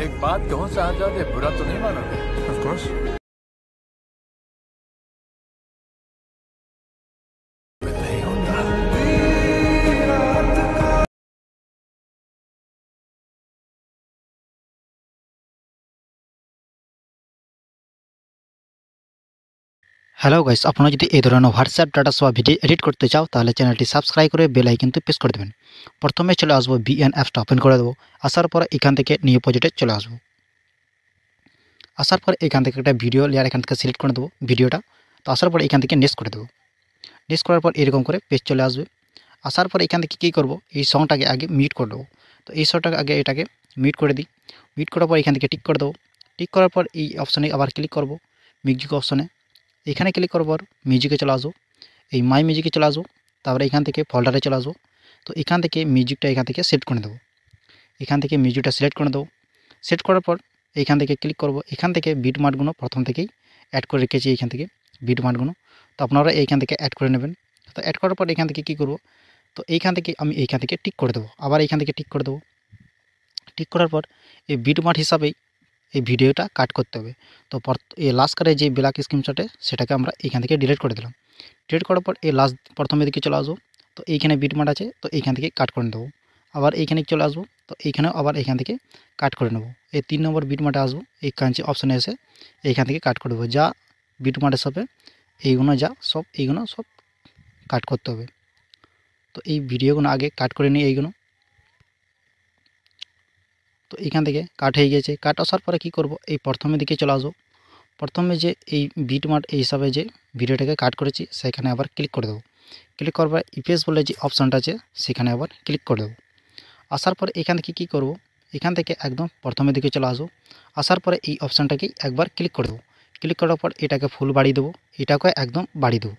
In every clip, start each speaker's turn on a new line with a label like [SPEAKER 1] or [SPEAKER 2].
[SPEAKER 1] एक बात कहूँ साहब बुरा तो नहीं मानोगे ऑफ कोर्स হ্যালো গাইস আপনারা যদি এই ধরনের হোয়াটসঅ্যাপ ডাটা সহ ভিডিও এডিট করতে চাও তাহলে চ্যানেলটি সাবস্ক্রাইব করে বেল কিন্তু প্রেস করে দেবেন প্রথমে চলে আসবো বিএন অ্যাপসটা ওপেন করে দেবো আসার পর এখান থেকে নিউ প্রজেক্টে চলে আসবো আসার পর এখান থেকে একটা ভিডিও লেয়ার এখান থেকে সিলেক্ট করে দেবো ভিডিওটা তো আসার পর এখান থেকে নেক্সট করে দেবো নেক্সট করার পর এরকম করে পেজ চলে আসবে আসার পর এখান থেকে কী করবো এই সংটাকে আগে মিউট করে দেবো তো এই সংটাকে আগে এটাকে মিউট করে দিই মিউট করার পর এখান থেকে টিক করে দেবো টিক করার পর এই অপশানে আবার ক্লিক করবো মিউজিক অপশানে এখানে ক্লিক করার পর মিউজিকে চলে আসবো এই মাই মিউজিকে চলে আসবো তারপরে এখান থেকে ফোল্ডারে চলে আসবো তো এখান থেকে মিউজিকটা এখান থেকে সেট করে দেবো এখান থেকে মিউজিকটা সিলেক্ট করে দেবো সেট করার পর এখান থেকে ক্লিক করব এখান থেকে বিট মার্টগুলো প্রথম থেকেই অ্যাড করে রেখেছি এখান থেকে বিট মার্টগুলো তো আপনারা এইখান থেকে অ্যাড করে নেবেন তো অ্যাড করার পর এখান থেকে কী করব তো এইখান থেকে আমি এইখান থেকে টিক করে দেবো আবার এইখান থেকে টিক করে দেবো টিক করার পর এই বিট মার্ট হিসাবেই এই ভিডিওটা কাট করতে হবে তো এই লাস্ট কারে যে ব্ল্যাক স্ক্রিনশটে সেটাকে আমরা এখান থেকে ডিলিট করে দিলাম ডিলিট করার পর এই লাস্ট প্রথমে দিকে চলে আসবো তো এইখানে বিটমার্ট আছে তো এইখান থেকে কাট করে নেবো আবার এইখানে চলে আসবো তো এইখানেও আবার এইখান থেকে কাট করে নেবো এই তিন নম্বর বিটমার্টে আসবো এই কাঞ্চি অপশানে এসে এইখান থেকে কাট করে দেবো যা বিটমার্টের সাথে এইগুলো যা সব এইগুলো সব কাট করতে হবে তো এই ভিডিওগুলো আগে কাট করে নিই এইগুলো তো এখান থেকে কাট হয়ে গেছে কাট আসার পরে কি করব এই প্রথমে দিকে চলে আসবো প্রথমে যে এই বিট মার্ট এই হিসাবে যে ভিডিওটাকে কাট করেছি সেখানে আবার ক্লিক করে দেবো ক্লিক করবার ইপিএস বলে যে অপশানটা আছে সেখানে আবার ক্লিক করে দেবো আসার পরে এখান থেকে কী করব এখান থেকে একদম প্রথমে দিকে চলে আসবো আসার পরে এই অপশানটাকেই একবার ক্লিক করে দেবো ক্লিক করার পর এটাকে ফুল বাড়িয়ে দেবো এটাকে একদম বাড়িয়ে দেবো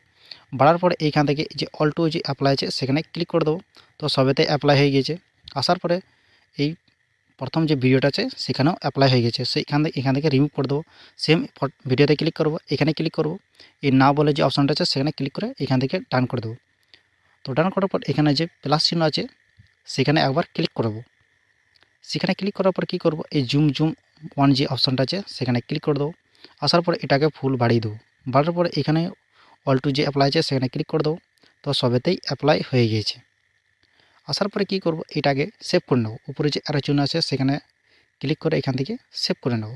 [SPEAKER 1] বাড়ার পরে এইখান থেকে যে অল টু যে অ্যাপ্লাই আছে সেখানে ক্লিক করে দেবো তো সবেতে অ্যাপ্লাই হয়ে গিয়েছে আসার পরে এই প্রথম যে ভিডিওটা আছে সেখানেও অ্যাপ্লাই হয়ে গেছে সেইখান থেকে এখান থেকে রিমুভ করে দেবো সেম ভিডিওতে ক্লিক করবো এখানে ক্লিক করবো এই না বলে যে অপশানটা আছে সেখানে ক্লিক করে এখান থেকে ডান করে দেবো তো ডান করার পর এখানে যে প্লাস চিহ্ন আছে সেখানে একবার ক্লিক করব সেখানে ক্লিক করার পর কী করবো এই জুম জুম ওয়ান যে অপশানটা আছে সেখানে ক্লিক করে দেবো আসার পর এটাকে ফুল বাড়িয়ে দেবো বাড়ার পর এখানে অল টু যে অ্যাপ্লাই আছে সেখানে ক্লিক করে দেবো তো সবেতেই অ্যাপ্লাই হয়ে গিয়েছে আসার পরে কি করব এটাকে সেভ করে নেব উপরে যে অ্যারো চিহ্ন আছে সেখানে ক্লিক করে এখান থেকে সেভ করে নেব